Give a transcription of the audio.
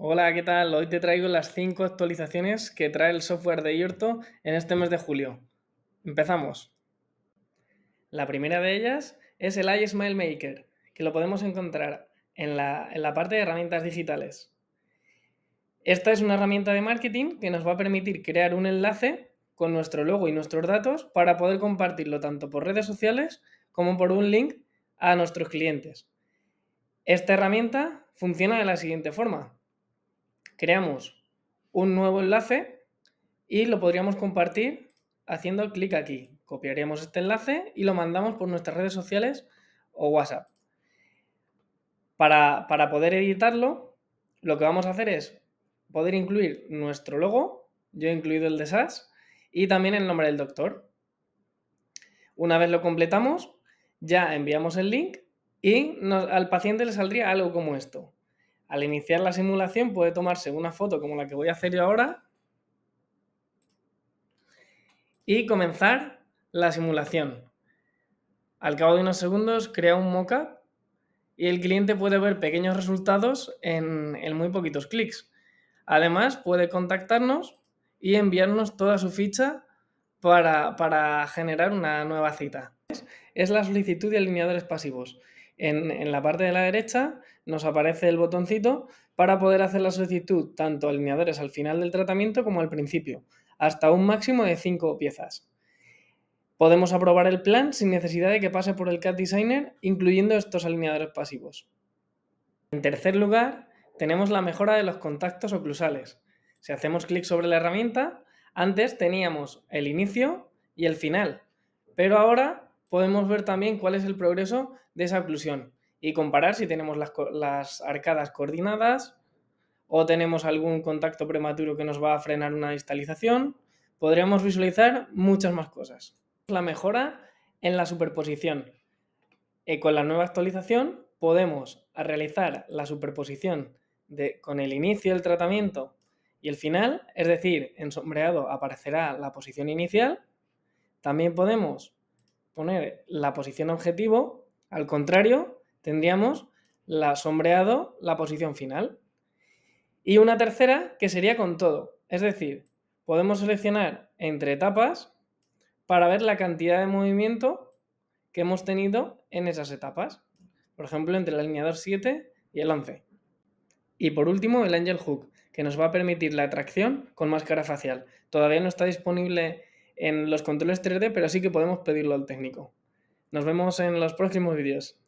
Hola, ¿qué tal? Hoy te traigo las 5 actualizaciones que trae el software de Yurto en este mes de julio. Empezamos. La primera de ellas es el iSmile Maker, que lo podemos encontrar en la parte de herramientas digitales. Esta es una herramienta de marketing que nos va a permitir crear un enlace con nuestro logo y nuestros datos para poder compartirlo tanto por redes sociales como por un link a nuestros clientes. Esta herramienta funciona de la siguiente forma creamos un nuevo enlace y lo podríamos compartir haciendo clic aquí. Copiaríamos este enlace y lo mandamos por nuestras redes sociales o WhatsApp. Para, poder editarlo, lo que vamos a hacer es poder incluir nuestro logo, yo he incluido el de SAS, y también el nombre del doctor. Una vez lo completamos, ya enviamos el link y al paciente le saldría algo como esto al iniciar la simulación puede tomarse una foto como la que voy a hacer yo ahora y comenzar la simulación. Al cabo de unos segundos crea un mockup y el cliente puede ver pequeños resultados en, muy poquitos clics. Además puede contactarnos y enviarnos toda su ficha para generar una nueva cita. Es la solicitud de alineadores pasivos en, la parte de la derecha nos aparece el botoncito para poder hacer la solicitud tanto alineadores al final del tratamiento como al principio, hasta un máximo de 5 piezas. Podemos aprobar el plan sin necesidad de que pase por el CAD Designer, incluyendo estos alineadores pasivos. En tercer lugar, tenemos la mejora de los contactos oclusales. Si hacemos clic sobre la herramienta, antes teníamos el inicio y el final, pero ahora podemos ver también cuál es el progreso de esa oclusión y comparar si tenemos las, arcadas coordinadas o tenemos algún contacto prematuro que nos va a frenar una distalización. Podríamos visualizar muchas más cosas. La mejora en la superposición. Eh, con la nueva actualización podemos realizar la superposición con el inicio del tratamiento y el final, es decir, en sombreado aparecerá la posición inicial. También podemos poner la posición objetivo, al contrario, tendríamos la sombreado, la posición final. Y una tercera que sería con todo. Es decir, podemos seleccionar entre etapas para ver la cantidad de movimiento que hemos tenido en esas etapas. Por ejemplo, entre el alineador 7 y el 11. Y por último, el Angel Hook, que nos va a permitir la atracción con máscara facial. Todavía no está disponible en los controles 3D, pero sí que podemos pedirlo al técnico. Nos vemos en los próximos vídeos.